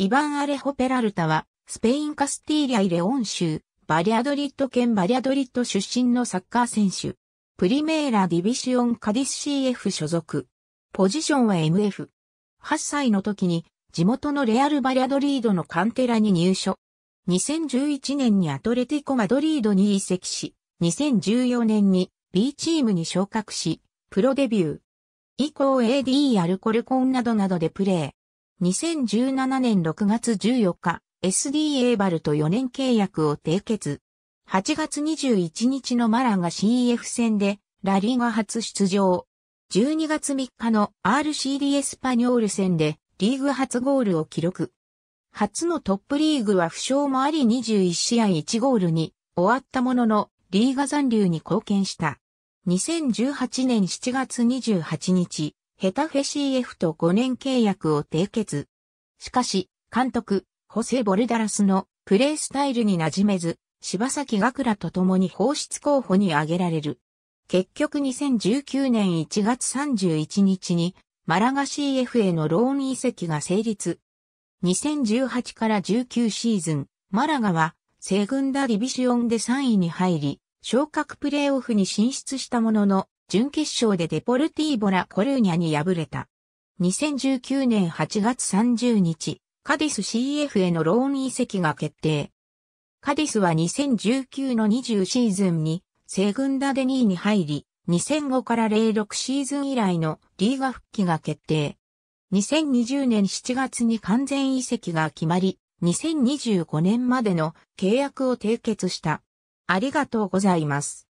イバン・アレホ・ペラルタは、スペイン・カスティーリャ・イレオン州、バリアドリッド県バリアドリッド出身のサッカー選手。プリメーラ・ディビシオン・カディス CF 所属。ポジションは MF。8歳の時に、地元のレアル・バリアドリードのカンテラに入所。2011年にアトレティコ・マドリードに移籍し、2014年に B チームに昇格し、プロデビュー。以降 AD アルコルコンなどなどでプレー。2017年6月14日、SD a バルと4年契約を締結。8月21日のマランが CF 戦で、ラリーが初出場。12月3日の RCD エスパニョール戦で、リーグ初ゴールを記録。初のトップリーグは負傷もあり21試合1ゴールに終わったものの、リーガ残留に貢献した。2018年7月28日、ヘタフェ CF と5年契約を締結。しかし、監督、ホセ・ボルダラスのプレースタイルに馴染めず、柴崎学らと共に放出候補に挙げられる。結局2019年1月31日に、マラガ CF へのローン移籍が成立。2018から19シーズン、マラガは、セグンダディビシオンで3位に入り、昇格プレーオフに進出したものの、準決勝でデポルティーボラ・コルーニャに敗れた。2019年8月30日、カディス CF へのローン移籍が決定。カディスは2019の20シーズンに、西軍ダデニーに入り、2005から06シーズン以来のリーガ復帰が決定。2020年7月に完全移籍が決まり、2025年までの契約を締結した。ありがとうございます。